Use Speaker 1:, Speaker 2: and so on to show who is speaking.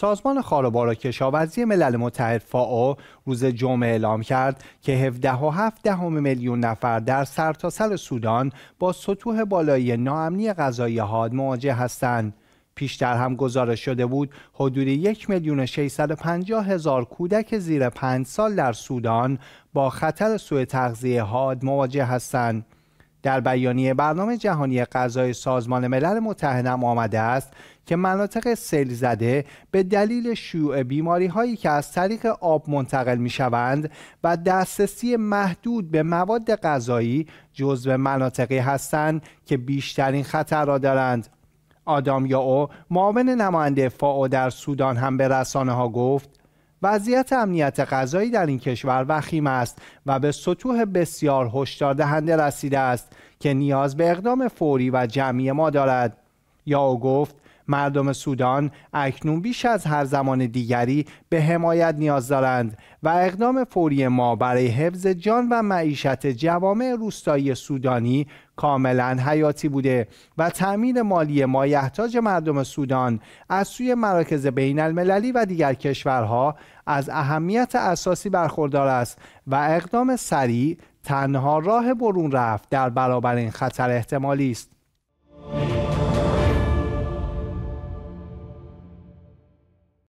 Speaker 1: سازمان و کشاورزی ملل متحد فاو روز جمعه اعلام کرد که 17.7 دهم میلیون نفر در سرتاسر سر سودان با سطوح بالایی ناامنی غذایی هاد مواجه هستند. پیشتر هم گزارش شده بود حدود یک میلیون هزار کودک زیر پنج سال در سودان با خطر سوء تغذیه هاد مواجه هستند. در بیانیه برنامه جهانی غذای سازمان ملل متحدم آمده است که مناطق سیل زده به دلیل شیوع بیماری هایی که از طریق آب منتقل می شوند و دسترسی محدود به مواد غذایی جزو مناطقی هستند که بیشترین خطر را دارند آدام یا او معاون نماینده فاو در سودان هم به رسانه ها گفت وضعیت امنیت غذایی در این کشور وخیم است و به سطوح بسیار هشدار رسیده است که نیاز به اقدام فوری و جمعی ما دارد. یا او گفت مردم سودان اکنون بیش از هر زمان دیگری به حمایت نیاز دارند و اقدام فوری ما برای حفظ جان و معیشت جوامع روستایی سودانی کاملا حیاتی بوده و تأمین مالی ما یحتاج مردم سودان از سوی مراکز بین المللی و دیگر کشورها از اهمیت اساسی برخوردار است و اقدام سریع تنها راه برون رفت در برابر این خطر احتمالی است.